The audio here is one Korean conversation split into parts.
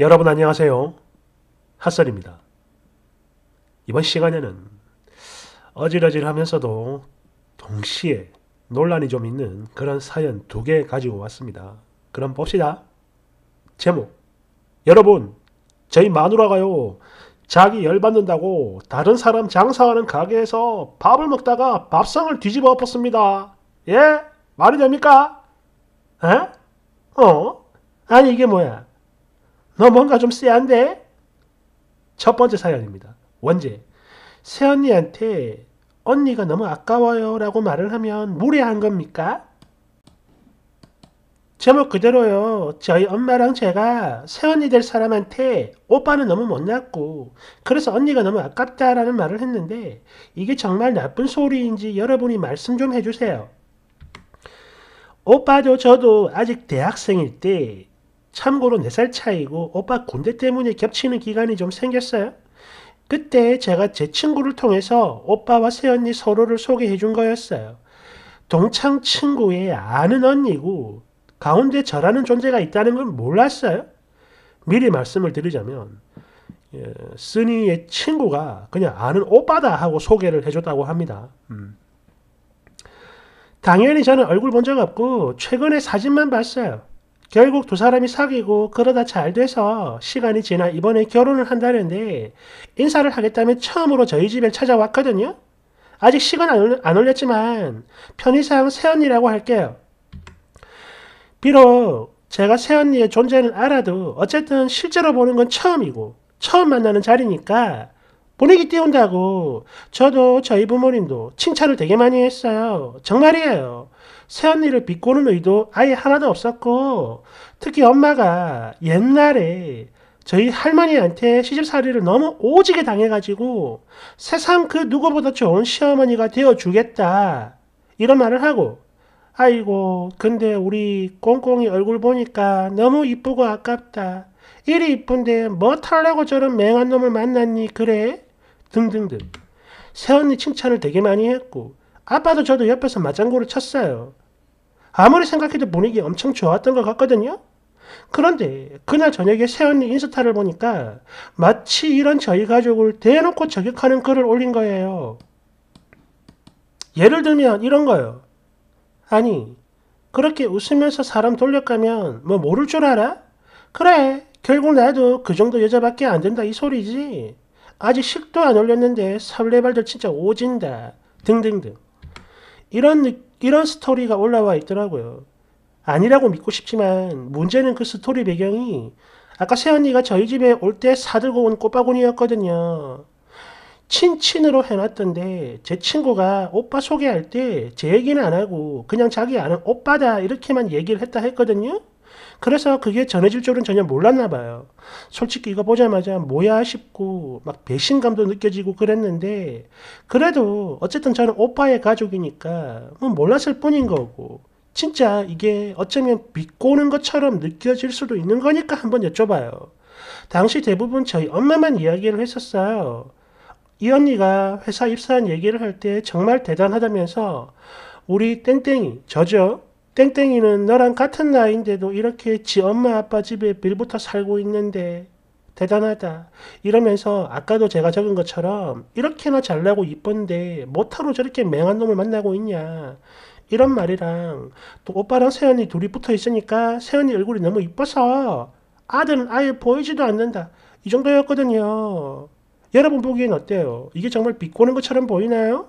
여러분 안녕하세요. 핫설입니다. 이번 시간에는 어질어질하면서도 동시에 논란이 좀 있는 그런 사연 두 개 가지고 왔습니다. 그럼 봅시다. 제목 여러분 저희 마누라가요 자기 열받는다고 다른 사람 장사하는 가게에서 밥을 먹다가 밥상을 뒤집어 엎었습니다. 예? 말이 됩니까? 에? 어? 아니 이게 뭐야? 너 뭔가 좀 쎄한데? 첫 번째 사연입니다. 원제. 새언니한테 언니가 너무 아까워요 라고 말을 하면 무례한 겁니까? 제목 그대로요. 저희 엄마랑 제가 새언니 될 사람한테 오빠는 너무 못났고 그래서 언니가 너무 아깝다라는 말을 했는데 이게 정말 나쁜 소리인지 여러분이 말씀 좀 해주세요. 오빠도 저도 아직 대학생일 때 참고로 4살 차이고 오빠 군대 때문에 겹치는 기간이 좀 생겼어요. 그때 제가 제 친구를 통해서 오빠와 새언니 서로를 소개해 준 거였어요. 동창 친구의 아는 언니고 가운데 저라는 존재가 있다는 건 몰랐어요. 미리 말씀을 드리자면 예, 쓰니의 친구가 그냥 아는 오빠다 하고 소개를 해줬다고 합니다. 음. 당연히 저는 얼굴 본 적 없고 최근에 사진만 봤어요. 결국 두 사람이 사귀고 그러다 잘 돼서 시간이 지나 이번에 결혼을 한다는데 인사를 하겠다면 처음으로 저희 집에 찾아왔거든요. 아직 시간 안 올렸지만 편의상 새언니라고 할게요. 비록 제가 새언니의 존재는 알아도 어쨌든 실제로 보는 건 처음이고 처음 만나는 자리니까 분위기 띄운다고 저도 저희 부모님도 칭찬을 되게 많이 했어요. 정말이에요. 새언니를 비꼬는 의도 아예 하나도 없었고 특히 엄마가 옛날에 저희 할머니한테 시집살이를 너무 오지게 당해가지고 세상 그 누구보다 좋은 시어머니가 되어주겠다 이런 말을 하고 아이고 근데 우리 꽁꽁이 얼굴 보니까 너무 이쁘고 아깝다 이리 이쁜데 뭐 탈라고 저런 맹한 놈을 만났니 그래? 등등등 새언니 칭찬을 되게 많이 했고 아빠도 저도 옆에서 맞장구를 쳤어요. 아무리 생각해도 분위기 엄청 좋았던 것 같거든요. 그런데 그날 저녁에 새언니 인스타를 보니까 마치 이런 저희 가족을 대놓고 저격하는 글을 올린 거예요. 예를 들면 이런 거요. 아니, 그렇게 웃으면서 사람 돌려가면 뭐 모를 줄 알아? 그래, 결국 나도 그 정도 여자밖에 안 된다 이 소리지. 아직 식도 안 올렸는데 설레발들 진짜 오진다. 등등등. 이런 느낌 이런 스토리가 올라와 있더라고요. 아니라고 믿고 싶지만 문제는 그 스토리 배경이 아까 새언니가 저희 집에 올 때 사들고 온 꽃바구니였거든요. 친친으로 해놨던데 제 친구가 오빠 소개할 때 제 얘기는 안 하고 그냥 자기 아는 오빠다 이렇게만 얘기를 했다 했거든요. 그래서 그게 전해질 줄은 전혀 몰랐나 봐요. 솔직히 이거 보자마자 뭐야 싶고 막 배신감도 느껴지고 그랬는데 그래도 어쨌든 저는 오빠의 가족이니까 뭐 몰랐을 뿐인 거고 진짜 이게 어쩌면 비꼬는 것처럼 느껴질 수도 있는 거니까 한번 여쭤봐요. 당시 대부분 저희 엄마만 이야기를 했었어요. 이 언니가 회사 입사한 얘기를 할 때 정말 대단하다면서 우리 땡땡이 저죠 땡땡이는 너랑 같은 나이인데도 이렇게 지 엄마 아빠 집에 빌부터 살고 있는데 대단하다. 이러면서 아까도 제가 적은 것처럼 이렇게나 잘나고 이쁜데 못하러 저렇게 맹한 놈을 만나고 있냐. 이런 말이랑 또 오빠랑 세연이 둘이 붙어 있으니까 세연이 얼굴이 너무 이뻐서 아들은 아예 보이지도 않는다. 이 정도였거든요. 여러분 보기엔 어때요? 이게 정말 비꼬는 것처럼 보이나요?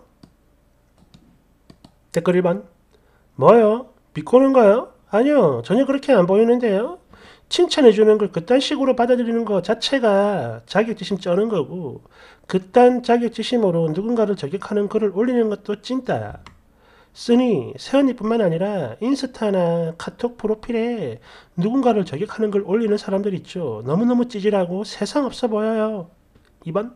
댓글 1번 뭐요? 비꼬는가요? 아니요. 전혀 그렇게 안 보이는데요. 칭찬해주는 걸 그딴 식으로 받아들이는 것 자체가 자격지심 쩌는 거고 그딴 자격지심으로 누군가를 저격하는 글을 올리는 것도 찐따. 쓰니 세언니뿐만 아니라 인스타나 카톡 프로필에 누군가를 저격하는 걸 올리는 사람들 있죠. 너무너무 찌질하고 세상 없어 보여요. 2번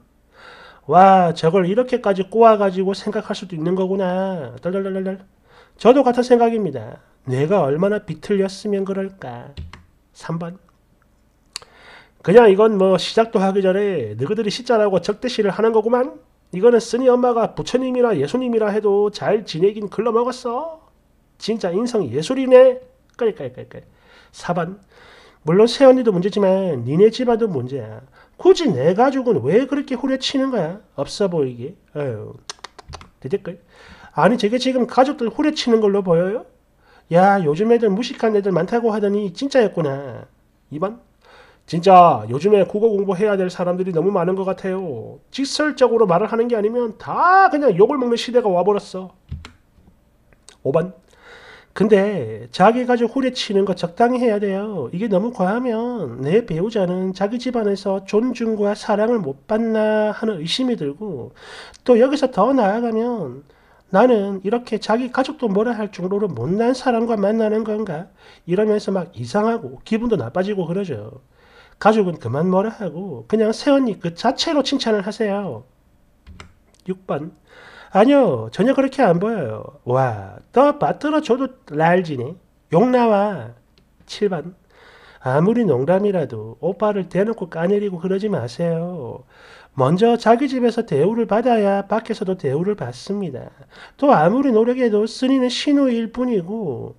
와 저걸 이렇게까지 꼬아가지고 생각할 수도 있는 거구나. 덜덜덜덜 저도 같은 생각입니다. 내가 얼마나 비틀렸으면 그럴까. 3번. 그냥 이건 뭐 시작도 하기 전에 너희들이 시자라고 적대시를 하는 거구만. 이거는 쓰니 엄마가 부처님이라 예수님이라 해도 잘 지내긴 글러먹었어. 진짜 인성 예술이네. 깔깔깔깔. 4번. 물론 새언니도 문제지만 니네 집안도 문제야. 굳이 내 가족은 왜 그렇게 후려치는 거야? 없어 보이게. 어휴. 대댓글. 아니 제게 지금 가족들 후려치는 걸로 보여요? 야 요즘 애들 무식한 애들 많다고 하더니 진짜였구나. 2번 진짜 요즘에 국어 공부해야 될 사람들이 너무 많은 것 같아요. 직설적으로 말을 하는 게 아니면 다 그냥 욕을 먹는 시대가 와버렸어. 5번 근데 자기 가족 후려치는 거 적당히 해야 돼요. 이게 너무 과하면 내 배우자는 자기 집안에서 존중과 사랑을 못 받나 하는 의심이 들고 또 여기서 더 나아가면 나는 이렇게 자기 가족도 뭐라 할 정도로 못난 사람과 만나는 건가? 이러면서 막 이상하고 기분도 나빠지고 그러죠. 가족은 그만 뭐라 하고 그냥 새언니 그 자체로 칭찬을 하세요. 6번 아니요 전혀 그렇게 안 보여요. 와더 빠뜨려줘도 랄지네. 욕 나와. 7번 아무리 농담이라도 오빠를 대놓고 까내리고 그러지 마세요. 먼저 자기 집에서 대우를 받아야 밖에서도 대우를 받습니다. 또 아무리 노력해도 쓰리는 신우일 뿐이고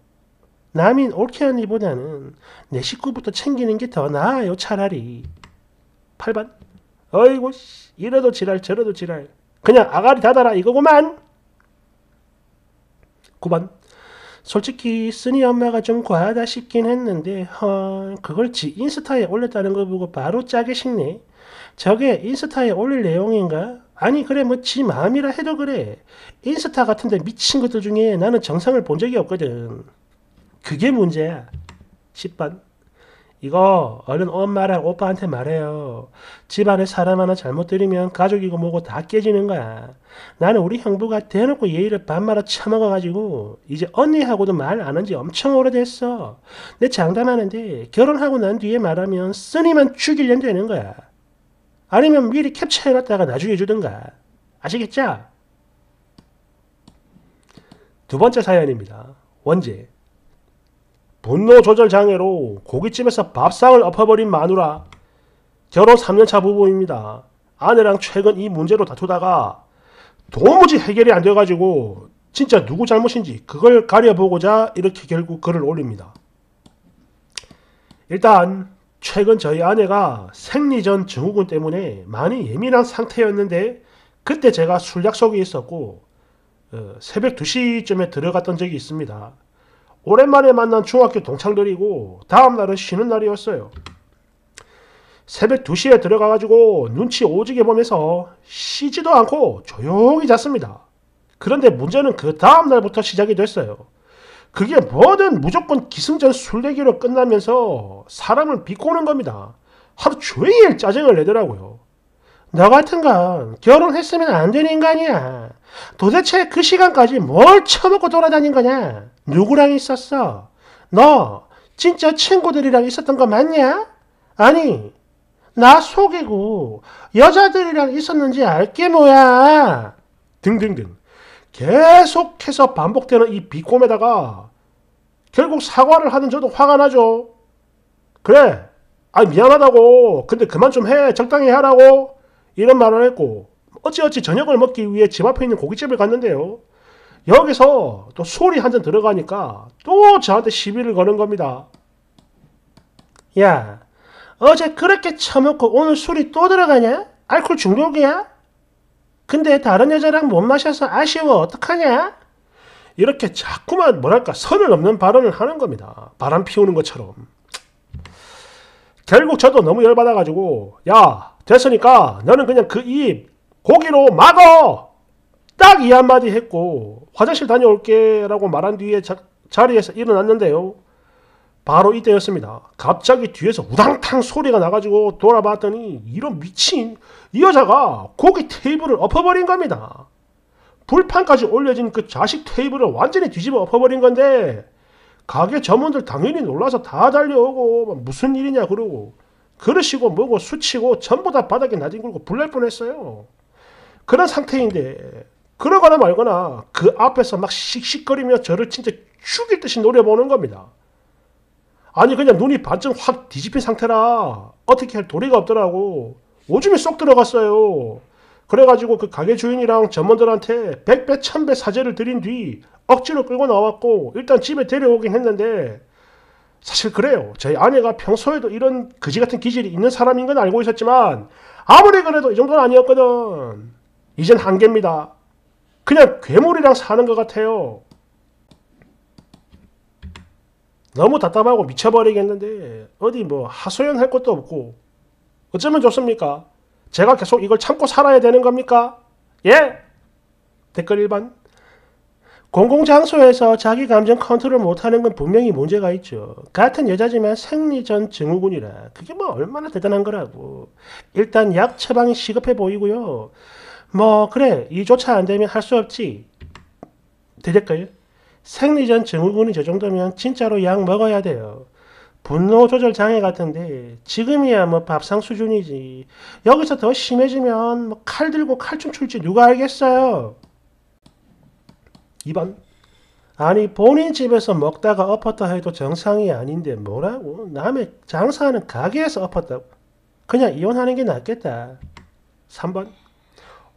남인 올케언니보다는내 식구부터 챙기는 게 더 나아요 차라리. 8반 어이구 이래도 지랄 저래도 지랄 그냥 아가리 닫아라 이거구만. 9번 솔직히 쓰니 엄마가 좀 과하다 싶긴 했는데 헐 그걸 지 인스타에 올렸다는 거 보고 바로 짜게 식네. 저게 인스타에 올릴 내용인가? 아니 그래 뭐 지 마음이라 해도 그래. 인스타 같은데 미친 것들 중에 나는 정상을 본 적이 없거든. 그게 문제야. 10번. 이거 얼른 엄마랑 오빠한테 말해요. 집안에 사람 하나 잘못 들이면 가족이고 뭐고 다 깨지는 거야. 나는 우리 형부가 대놓고 예의를 반말로 처먹어가지고 이제 언니하고도 말 안 한 지 엄청 오래됐어. 내 장담하는데 결혼하고 난 뒤에 말하면 쓰니만 죽일년 되는 거야. 아니면 미리 캡처해놨다가 나중에 주든가. 아시겠죠? 두 번째 사연입니다. 원제. 분노 조절 장애로 고깃집에서 밥상을 엎어버린 마누라. 결혼 3년차 부부입니다. 아내랑 최근 이 문제로 다투다가 도무지 해결이 안 돼가지고 진짜 누구 잘못인지 그걸 가려보고자 이렇게 결국 글을 올립니다. 일단 최근 저희 아내가 생리전 증후군 때문에 많이 예민한 상태였는데 그때 제가 술 약속이 있었고 어, 새벽 2시쯤에 들어갔던 적이 있습니다. 오랜만에 만난 중학교 동창들이고 다음날은 쉬는 날이었어요. 새벽 2시에 들어가가지고 눈치 오지게 보면서 쉬지도 않고 조용히 잤습니다. 그런데 문제는 그 다음날부터 시작이 됐어요. 그게 뭐든 무조건 기승전 술래기로 끝나면서 사람을 비꼬는 겁니다. 하루 종일 짜증을 내더라고요. 너 같은건 결혼했으면 안 되는 인간이야. 도대체 그 시간까지 뭘 처먹고 돌아다닌 거냐? 누구랑 있었어? 너 진짜 친구들이랑 있었던 거 맞냐? 아니, 나 속이고 여자들이랑 있었는지 알게 뭐야? 등등등. 계속해서 반복되는 이 비꼼에다가 결국 사과를 하는 저도 화가 나죠. 그래, 아 미안하다고. 근데 그만 좀 해. 적당히 하라고. 이런 말을 했고 어찌어찌 저녁을 먹기 위해 집 앞에 있는 고깃집을 갔는데요. 여기서 또 술이 한 잔 들어가니까 또 저한테 시비를 거는 겁니다. 야, 어제 그렇게 처먹고 오늘 술이 또 들어가냐? 알코올 중독이야? 근데 다른 여자랑 못 마셔서 아쉬워 어떡하냐? 이렇게 자꾸만 뭐랄까 선을 넘는 발언을 하는 겁니다. 바람 피우는 것처럼. 결국 저도 너무 열받아가지고 야 됐으니까 너는 그냥 그 입 고기로 막어! 딱 이 한마디 했고 화장실 다녀올게 라고 말한 뒤에 자, 자리에서 일어났는데요. 바로 이때였습니다. 갑자기 뒤에서 우당탕 소리가 나가지고 돌아봤더니 이런 미친 이 여자가 고기 테이블을 엎어버린 겁니다. 불판까지 올려진 그 자식 테이블을 완전히 뒤집어 엎어버린 건데 가게 점원들 당연히 놀라서 다 달려오고 무슨 일이냐 그러고 그러시고 뭐고 수치고 전부 다 바닥에 나뒹굴고 불날 뻔했어요. 그런 상태인데 그러거나 말거나 그 앞에서 막 씩씩거리며 저를 진짜 죽일 듯이 노려보는 겁니다. 아니 그냥 눈이 반쯤 확 뒤집힌 상태라 어떻게 할 도리가 없더라고 오줌이 쏙 들어갔어요 그래가지고 그 가게 주인이랑 점원들한테 백배 천배 사죄를 드린 뒤 억지로 끌고 나왔고 일단 집에 데려오긴 했는데 사실 그래요 저희 아내가 평소에도 이런 거지 같은 기질이 있는 사람인 건 알고 있었지만 아무리 그래도 이 정도는 아니었거든 이젠 한계입니다 그냥 괴물이랑 사는 것 같아요 너무 답답하고 미쳐버리겠는데 어디 뭐 하소연할 것도 없고 어쩌면 좋습니까? 제가 계속 이걸 참고 살아야 되는 겁니까? 예! 댓글 1번 공공장소에서 자기 감정 컨트롤 못하는 건 분명히 문제가 있죠. 같은 여자지만 생리전 증후군이라 그게 뭐 얼마나 대단한 거라고. 일단 약 처방이 시급해 보이고요. 뭐 그래 이조차 안 되면 할 수 없지. 대댓글 생리전 증후군이 저 정도면 진짜로 약 먹어야 돼요. 분노 조절 장애 같은데 지금이야 뭐 밥상 수준이지 여기서 더 심해지면 뭐칼 들고 칼춤 출지 누가 알겠어요. 2번 아니 본인 집에서 먹다가 엎었다 해도 정상이 아닌데 뭐라고 남의 장사하는 가게에서 엎었다고 그냥 이혼하는 게 낫겠다. 3번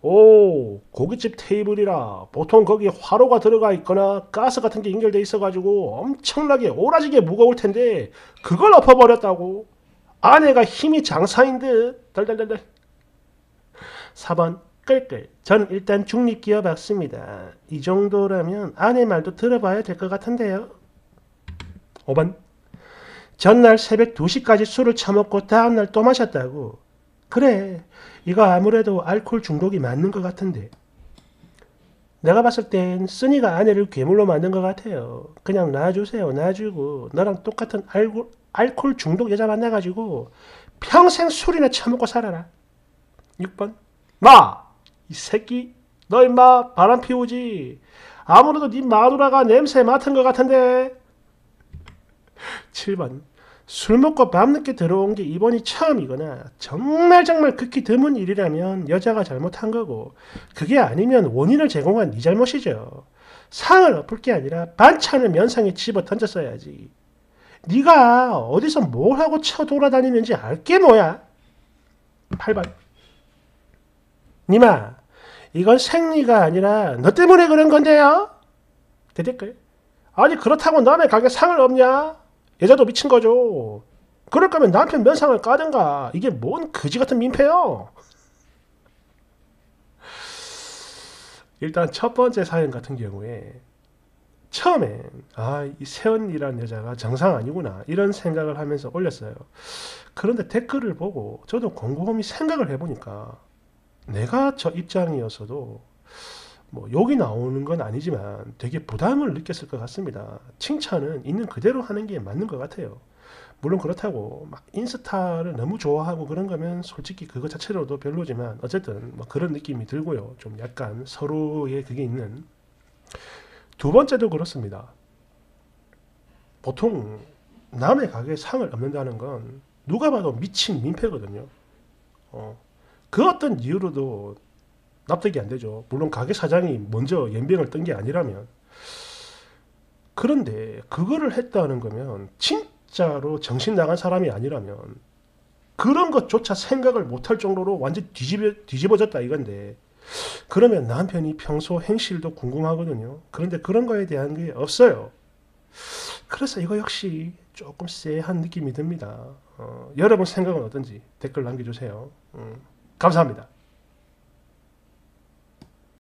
오 고깃집 테이블이라 보통 거기 화로가 들어가 있거나 가스 같은 게 연결돼 있어 가지고 엄청나게 오라지게 무거울 텐데 그걸 엎어버렸다고 아내가 힘이 장사인 듯 덜덜덜덜 4번 끌끌 전 일단 중립기어 박습니다 이 정도라면 아내 말도 들어봐야 될 것 같은데요 5번 전날 새벽 2시까지 술을 처먹고 다음날 또 마셨다고 그래 이거 아무래도 알코올 중독이 맞는 것 같은데 내가 봤을 땐 쓰니가 아내를 괴물로 만든 것 같아요. 그냥 놔주세요. 놔주고 너랑 똑같은 알고, 알코올 중독 여자 만나가지고 평생 술이나 처먹고 살아라. 6번 마! 이 새끼 너 임마 바람 피우지. 아무래도 네 마누라가 냄새 맡은 것 같은데 7번 술 먹고 밤늦게 들어온 게 이번이 처음이거나 정말 정말 극히 드문 일이라면 여자가 잘못한 거고 그게 아니면 원인을 제공한 네 잘못이죠. 상을 엎을 게 아니라 반찬을 면상에 집어 던졌어야지. 네가 어디서 뭘 하고 쳐 돌아다니는지 알게 뭐야? 8번. 니마, 이건 생리가 아니라 너 때문에 그런 건데요? 대댓글. 아니 그렇다고 남의 가게 상을 없냐? 여자도 미친 거죠. 그럴 거면 남편 면상을 까든가. 이게 뭔 거지 같은 민폐요. 일단 첫 번째 사연 같은 경우에 처음엔 아, 이세연이라 여자가 정상 아니구나 이런 생각을 하면서 올렸어요. 그런데 댓글을 보고 저도 곰곰이 생각을 해보니까 내가 저 입장이었어도 뭐 욕이 나오는 건 아니지만 되게 부담을 느꼈을 것 같습니다. 칭찬은 있는 그대로 하는 게 맞는 것 같아요. 물론 그렇다고 막 인스타를 너무 좋아하고 그런 거면 솔직히 그것 자체로도 별로지만 어쨌든 뭐 그런 느낌이 들고요. 좀 약간 서로의 그게 있는 두 번째도 그렇습니다. 보통 남의 가게에 상을 얻는다는 건 누가 봐도 미친 민폐거든요. 어. 그 어떤 이유로도 납득이 안 되죠. 물론 가게 사장이 먼저 연병을 뜬 게 아니라면. 그런데 그거를 했다는 거면 진짜로 정신 나간 사람이 아니라면 그런 것조차 생각을 못할 정도로 완전 뒤집어, 뒤집어졌다 이건데 그러면 남편이 평소 행실도 궁금하거든요. 그런데 그런 거에 대한 게 없어요. 그래서 이거 역시 조금 쎄한 느낌이 듭니다. 어, 여러분 생각은 어떤지 댓글 남겨주세요. 음, 감사합니다.